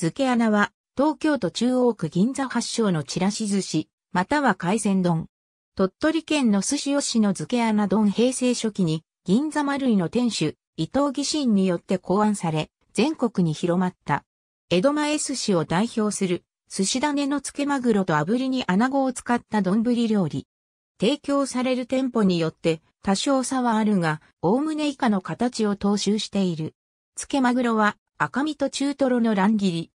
漬け穴は、東京都中央区銀座発祥のちらし寿司、または海鮮丼。鳥取県の寿司吉の漬け穴丼平成初期に、銀座丸井の店主、伊藤義信によって考案され、全国に広まった。江戸前寿司を代表する、寿司種の漬けマグロと炙りに穴子を使った丼料理。提供される店舗によって多少差はあるが、おおむね以下の形を踏襲している。漬けマグロは赤身と中トロの乱切り、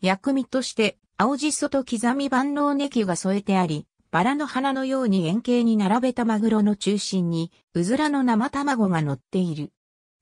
薬味として、青じそと刻み万能ネギが添えてあり、バラの花のように円形に並べたマグロの中心に、うずらの生卵が乗っている。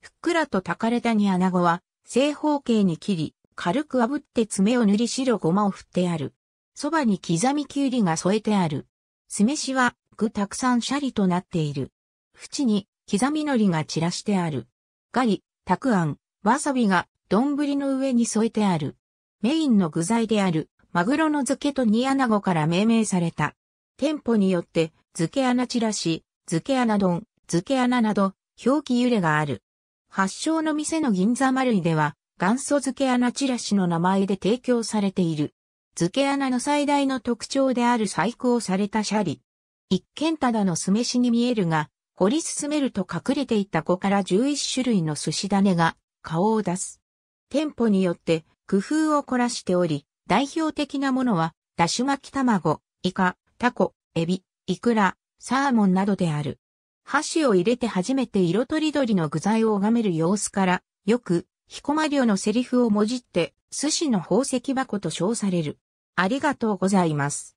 ふっくらと炊かれた煮穴子は、正方形に切り、軽く炙って爪を塗り白ごまを振ってある。そばに刻みきゅうりが添えてある。酢飯は、具たくさんシャリとなっている。縁に、刻み海苔が散らしてある。ガリ、たくあん、わさびが、丼の上に添えてある。メインの具材であるマグロの漬けと煮穴子から命名された。店舗によって漬け穴チラシ、漬け穴丼、漬け穴など表記揺れがある。発祥の店の銀座丸井では元祖漬け穴チラシの名前で提供されている。漬け穴の最大の特徴である細工をされたシャリ。一見ただの酢飯に見えるが、掘り進めると隠れていた5から11種類の寿司種が顔を出す。店舗によって工夫を凝らしており、代表的なものは、だし巻き卵、イカ、タコ、エビ、イクラ、サーモンなどである。箸を入れて初めて色とりどりの具材を拝める様子から、よく、彦摩漁のセリフをもじって、寿司の宝石箱と称される。ありがとうございます。